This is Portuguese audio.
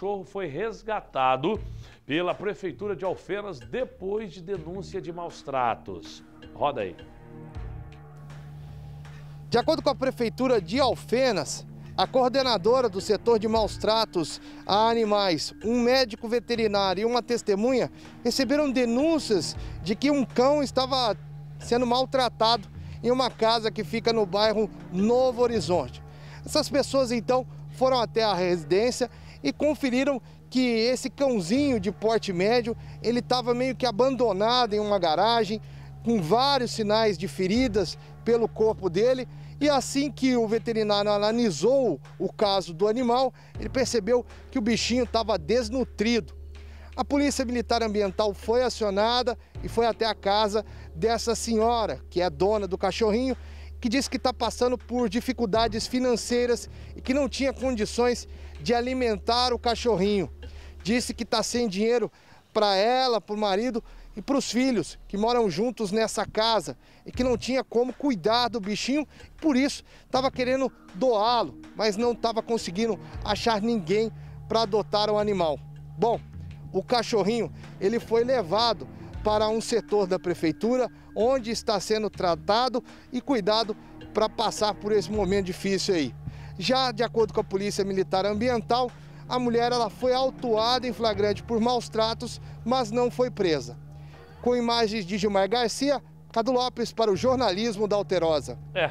cachorro foi resgatado pela Prefeitura de Alfenas depois de denúncia de maus tratos. Roda aí. De acordo com a Prefeitura de Alfenas, a coordenadora do setor de maus tratos a animais, um médico veterinário e uma testemunha receberam denúncias de que um cão estava sendo maltratado em uma casa que fica no bairro Novo Horizonte. Essas pessoas então foram até a residência e conferiram que esse cãozinho de porte médio, ele estava meio que abandonado em uma garagem, com vários sinais de feridas pelo corpo dele. E assim que o veterinário analisou o caso do animal, ele percebeu que o bichinho estava desnutrido. A Polícia Militar Ambiental foi acionada e foi até a casa dessa senhora, que é dona do cachorrinho, que disse que está passando por dificuldades financeiras e que não tinha condições de alimentar o cachorrinho. Disse que está sem dinheiro para ela, para o marido e para os filhos que moram juntos nessa casa e que não tinha como cuidar do bichinho, por isso estava querendo doá-lo, mas não estava conseguindo achar ninguém para adotar o animal. Bom, o cachorrinho ele foi levado para um setor da prefeitura, onde está sendo tratado e cuidado para passar por esse momento difícil aí. Já de acordo com a Polícia Militar Ambiental, a mulher ela foi autuada em flagrante por maus tratos, mas não foi presa. Com imagens de Gilmar Garcia, Cadu Lopes para o jornalismo da Alterosa. É.